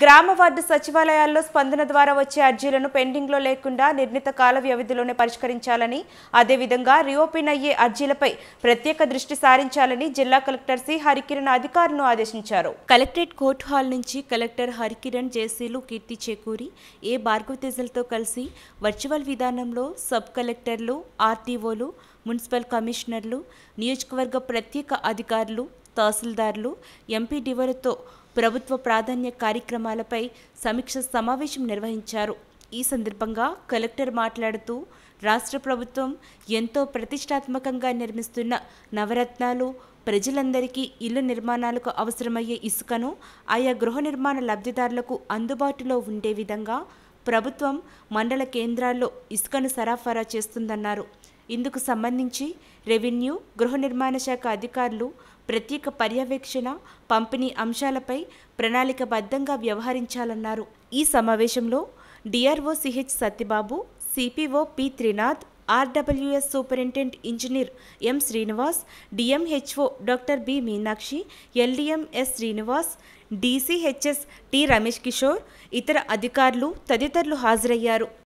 గ్రామ వార్డు సచివాలయాల్లో స్పందన ద్వారా వచ్చే అర్జీలను పెండింగ్లో లేకుండా నిర్ణీత కాల వ్యవధిలోనే పరిష్కరించాలని అదేవిధంగా రీఓపెన్ అయ్యే అర్జీలపై ప్రత్యేక దృష్టి సారించాలని జిల్లా కలెక్టర్ సి హరికిరణ్ అధికారులను ఆదేశించారు కలెక్టరేట్ కోర్టు హాల్ నుంచి కలెక్టర్ హరికిరణ్ జేసీలు కీర్తి చేకూరి ఏ భార్గవతేజలతో కలిసి వర్చువల్ విధానంలో సబ్ కలెక్టర్లు ఆర్టీఓలు మున్సిపల్ కమిషనర్లు నియోజకవర్గ ప్రత్యేక అధికారులు తహసీల్దార్లు ఎంపీడీవోలతో ప్రభుత్వ ప్రాధాన్య కార్యక్రమాలపై సమీక్ష సమావేశం నిర్వహించారు ఈ సందర్భంగా కలెక్టర్ మాట్లాడుతూ రాష్ట్ర ప్రభుత్వం ఎంతో ప్రతిష్టాత్మకంగా నిర్మిస్తున్న నవరత్నాలు ప్రజలందరికీ ఇళ్ల నిర్మాణాలకు అవసరమయ్యే ఇసుకను ఆయా గృహ నిర్మాణ లబ్ధిదారులకు అందుబాటులో ఉండే విధంగా ప్రభుత్వం మండల కేంద్రాల్లో ఇసుకను సరఫరా చేస్తుందన్నారు ఇందుకు సంబంధించి రెవెన్యూ గృహ నిర్మాణ శాఖ అధికారులు ప్రత్యేక పర్యవేక్షణ పంపిణీ అంశాలపై ప్రణాళికబద్ధంగా వ్యవహరించాలన్నారు ఈ సమావేశంలో DRO CH Satyababu CPO P Trinath RWS superintendent engineer M Srinivas DMHO doctor B Meenakshi LDM S Srinivas DCHS T Ramesh Kishore ఇతర అధికారులు తదితరులు హాజరయ్యారు